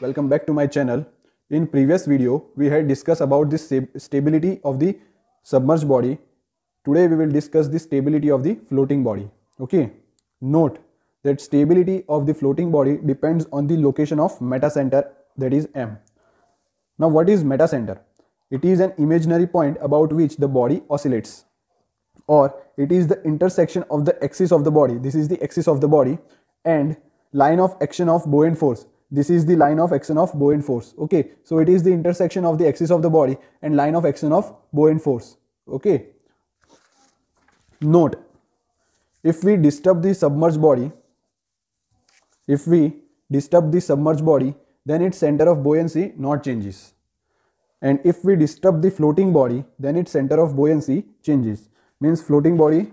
welcome back to my channel. In previous video, we had discussed about the stability of the submerged body. Today we will discuss the stability of the floating body. Okay. Note that stability of the floating body depends on the location of metacenter that is M. Now what is metacenter? It is an imaginary point about which the body oscillates or it is the intersection of the axis of the body. This is the axis of the body and line of action of buoyant force this is the line of action of Bowen force. Okay, so it is the intersection of the axis of the body and line of action of Bowen force. Okay. Note, if we disturb the submerged body, if we disturb the submerged body, then its center of buoyancy not changes. And if we disturb the floating body, then its center of buoyancy changes. Means floating body,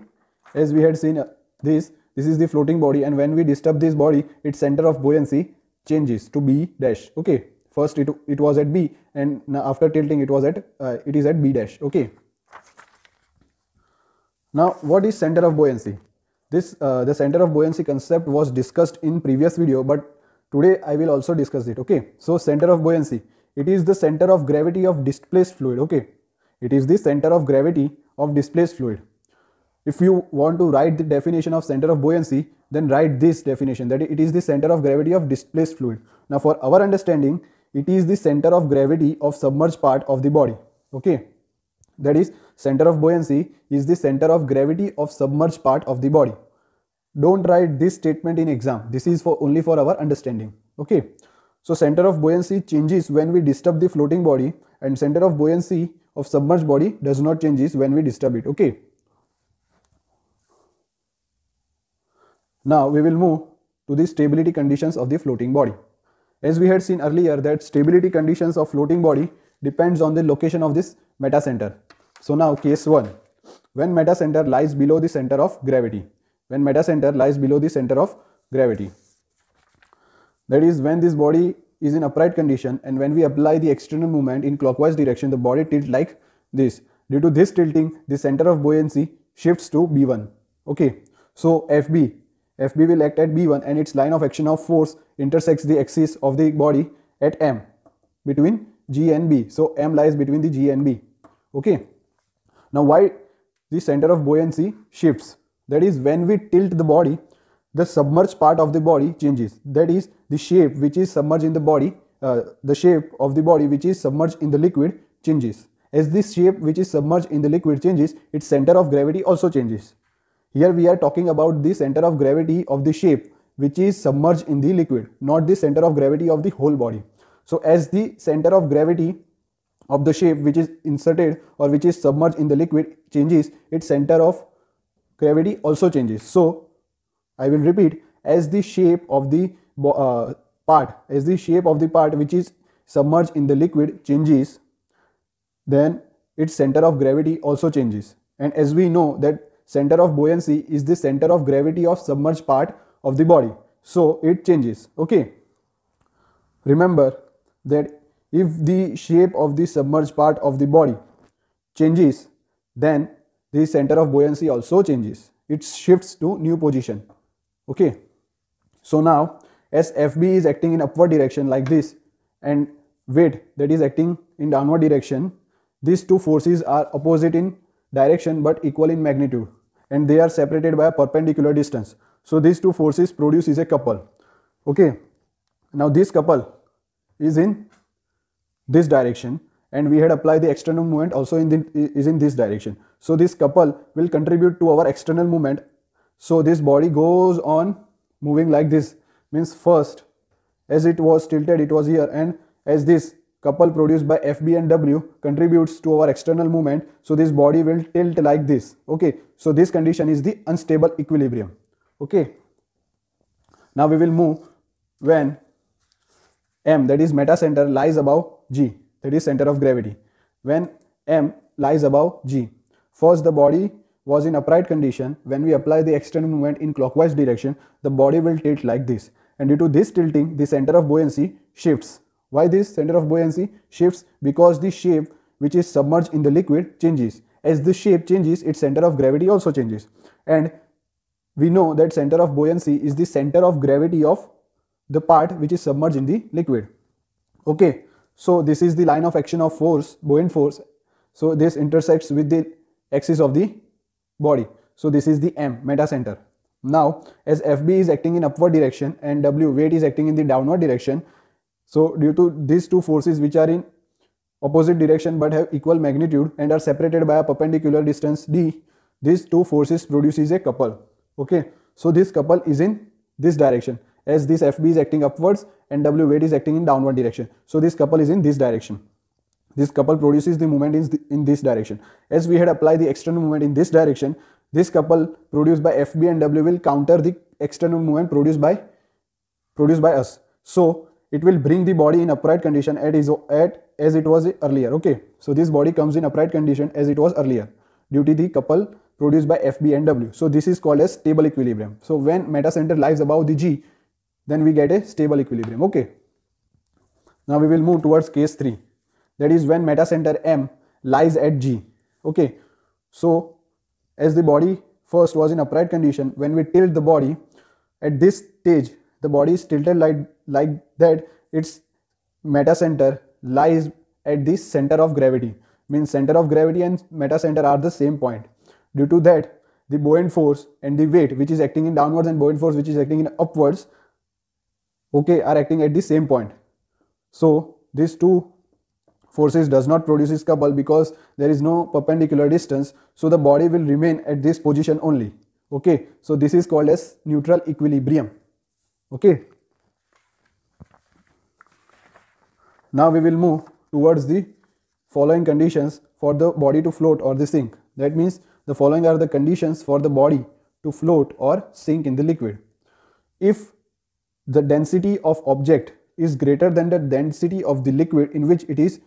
as we had seen uh, this, this is the floating body and when we disturb this body, its center of buoyancy changes to b dash okay first it, it was at b and after tilting it was at uh, it is at b dash okay now what is center of buoyancy this uh, the center of buoyancy concept was discussed in previous video but today I will also discuss it okay. So center of buoyancy it is the center of gravity of displaced fluid okay. It is the center of gravity of displaced fluid if you want to write the definition of center of buoyancy then write this definition that it is the center of gravity of displaced fluid now for our understanding it is the center of gravity of submerged part of the body okay that is center of buoyancy is the center of gravity of submerged part of the body don't write this statement in exam this is for only for our understanding okay so center of buoyancy changes when we disturb the floating body and center of buoyancy of submerged body does not changes when we disturb it okay Now we will move to the stability conditions of the floating body. As we had seen earlier that stability conditions of floating body depends on the location of this metacenter. So now case 1, when metacenter lies below the center of gravity, when metacenter lies below the center of gravity, that is when this body is in upright condition and when we apply the external movement in clockwise direction, the body tilts like this. Due to this tilting, the center of buoyancy shifts to B1. Okay, so FB FB will act at B1 and its line of action of force intersects the axis of the body at M between G and B. So M lies between the G and B. Okay. Now why the center of buoyancy shifts? That is when we tilt the body, the submerged part of the body changes. That is the shape which is submerged in the body, uh, the shape of the body which is submerged in the liquid changes. As this shape which is submerged in the liquid changes, its center of gravity also changes. Here we are talking about the center of gravity of the shape which is submerged in the liquid, not the center of gravity of the whole body. So as the center of gravity of the shape which is inserted or which is submerged in the liquid changes, its center of gravity also changes. So I will repeat, as the shape of the uh, part, as the shape of the part which is submerged in the liquid changes, then its center of gravity also changes. And as we know that center of buoyancy is the center of gravity of submerged part of the body. So it changes. Okay. Remember that if the shape of the submerged part of the body changes, then the center of buoyancy also changes. It shifts to new position. Okay. So now as FB is acting in upward direction like this and weight that is acting in downward direction, these two forces are opposite in direction but equal in magnitude and they are separated by a perpendicular distance. So these two forces produce is a couple. Okay. Now this couple is in this direction and we had applied the external moment also in the, is in this direction. So this couple will contribute to our external moment. So this body goes on moving like this means first as it was tilted it was here and as this couple produced by FB and W contributes to our external movement. So this body will tilt like this. Okay. So this condition is the unstable equilibrium. Okay. Now we will move when M that is meta center lies above G that is center of gravity. When M lies above G. First the body was in upright condition. When we apply the external movement in clockwise direction the body will tilt like this and due to this tilting the center of buoyancy shifts why this center of buoyancy shifts? Because the shape which is submerged in the liquid changes. As the shape changes, its center of gravity also changes. And we know that center of buoyancy is the center of gravity of the part which is submerged in the liquid. Okay, so this is the line of action of force, buoyant force. So this intersects with the axis of the body. So this is the M, meta center. Now, as FB is acting in upward direction and W weight is acting in the downward direction, so due to these two forces which are in opposite direction but have equal magnitude and are separated by a perpendicular distance d, these two forces produces a couple. Okay, so this couple is in this direction as this FB is acting upwards and W weight is acting in downward direction. So this couple is in this direction. This couple produces the moment in, th in this direction. As we had applied the external moment in this direction, this couple produced by FB and W will counter the external moment produced by produced by us. So it will bring the body in upright condition at, is, at as it was earlier okay so this body comes in upright condition as it was earlier due to the couple produced by fb and w so this is called as stable equilibrium so when center lies above the g then we get a stable equilibrium okay now we will move towards case 3 that is when center m lies at g okay so as the body first was in upright condition when we tilt the body at this stage the body is tilted like like that its center lies at the center of gravity means center of gravity and center are the same point due to that the buoyant force and the weight which is acting in downwards and buoyant force which is acting in upwards okay are acting at the same point so these two forces does not produce this couple because there is no perpendicular distance so the body will remain at this position only okay so this is called as neutral equilibrium okay Now we will move towards the following conditions for the body to float or the sink. That means the following are the conditions for the body to float or sink in the liquid. If the density of object is greater than the density of the liquid in which it is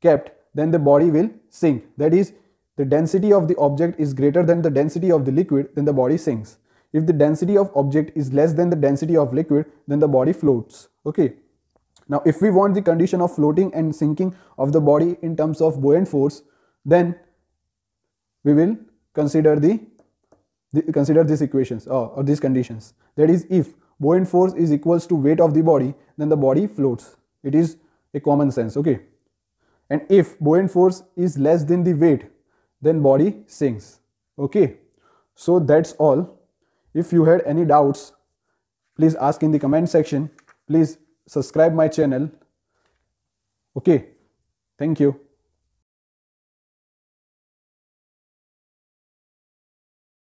kept, then the body will sink. That is, the density of the object is greater than the density of the liquid, then the body sinks. If the density of object is less than the density of liquid, then the body floats. Okay. Now, if we want the condition of floating and sinking of the body in terms of buoyant force, then we will consider the, the consider these equations or, uh, or these conditions. That is, if buoyant force is equals to weight of the body, then the body floats. It is a common sense, okay? And if buoyant force is less than the weight, then body sinks, okay? So that's all. If you had any doubts, please ask in the comment section. Please subscribe my channel okay thank you